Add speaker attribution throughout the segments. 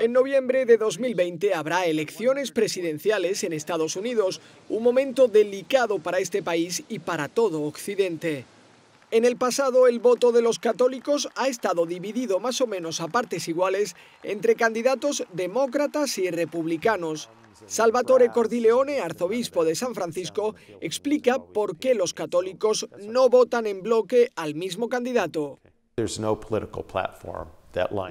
Speaker 1: En noviembre de 2020 habrá elecciones presidenciales en Estados Unidos, un momento delicado para este país y para todo Occidente. En el pasado, el voto de los católicos ha estado dividido más o menos a partes iguales entre candidatos demócratas y republicanos. Salvatore Cordileone, arzobispo de San Francisco, explica por qué los católicos no votan en bloque al mismo candidato.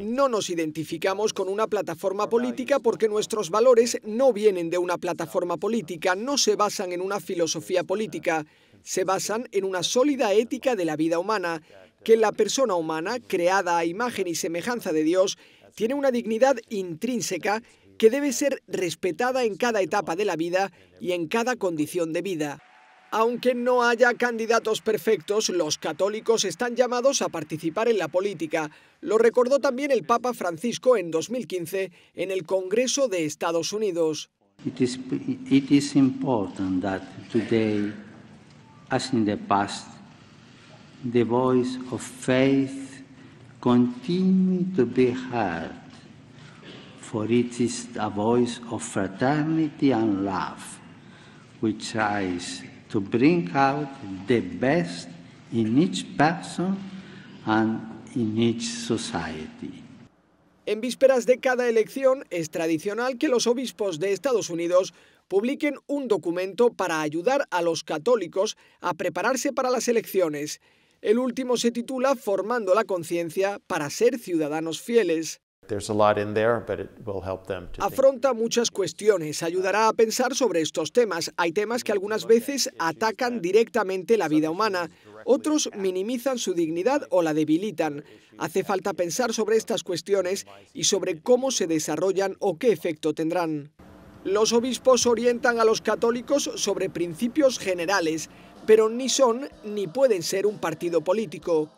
Speaker 1: No nos identificamos con una plataforma política porque nuestros valores no vienen de una plataforma política, no se basan en una filosofía política, se basan en una sólida ética de la vida humana, que la persona humana, creada a imagen y semejanza de Dios, tiene una dignidad intrínseca que debe ser respetada en cada etapa de la vida y en cada condición de vida. Aunque no haya candidatos perfectos, los católicos están llamados a participar en la política. Lo recordó también el Papa Francisco en 2015 en el Congreso de Estados Unidos.
Speaker 2: the of faith for it is a voice of fraternity and love, which bring out the best in each each society.
Speaker 1: En vísperas de cada elección es tradicional que los obispos de Estados Unidos publiquen un documento para ayudar a los católicos a prepararse para las elecciones. El último se titula Formando la conciencia para ser ciudadanos fieles. Afronta muchas cuestiones, ayudará a pensar sobre estos temas. Hay temas que algunas veces atacan directamente la vida humana, otros minimizan su dignidad o la debilitan. Hace falta pensar sobre estas cuestiones y sobre cómo se desarrollan o qué efecto tendrán. Los obispos orientan a los católicos sobre principios generales, pero ni son ni pueden ser un partido político.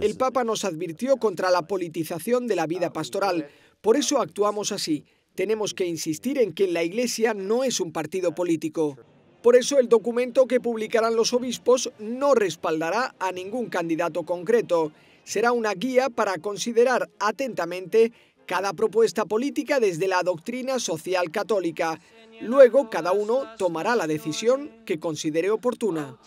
Speaker 1: El Papa nos advirtió contra la politización de la vida pastoral. Por eso actuamos así. Tenemos que insistir en que la Iglesia no es un partido político. Por eso el documento que publicarán los obispos no respaldará a ningún candidato concreto. Será una guía para considerar atentamente cada propuesta política desde la doctrina social católica. Luego cada uno tomará la decisión que considere oportuna.